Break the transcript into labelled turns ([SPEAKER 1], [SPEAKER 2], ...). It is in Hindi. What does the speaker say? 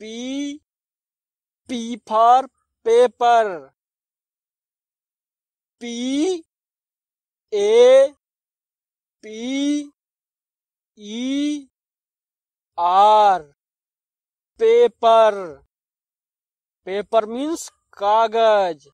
[SPEAKER 1] P P for paper P A P E R paper paper means कागज